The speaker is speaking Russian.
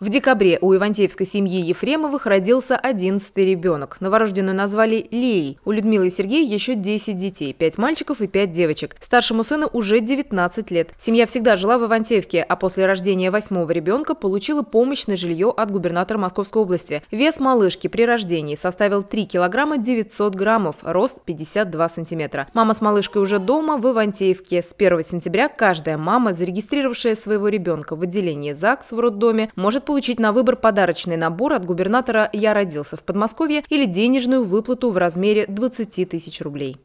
В декабре у ивантеевской семьи Ефремовых родился одиннадцатый ребенок. Новорожденную назвали Леей. У Людмилы и Сергея еще 10 детей, 5 мальчиков и 5 девочек. Старшему сыну уже 19 лет. Семья всегда жила в Ивантеевке, а после рождения восьмого ребенка получила помощь на жилье от губернатора Московской области. Вес малышки при рождении составил 3 килограмма 900 граммов, рост 52 сантиметра. Мама с малышкой уже дома в Ивантеевке. С 1 сентября каждая мама, зарегистрировавшая своего ребенка в отделении ЗАГС в роддоме, может получить на выбор подарочный набор от губернатора «Я родился в Подмосковье» или денежную выплату в размере 20 тысяч рублей.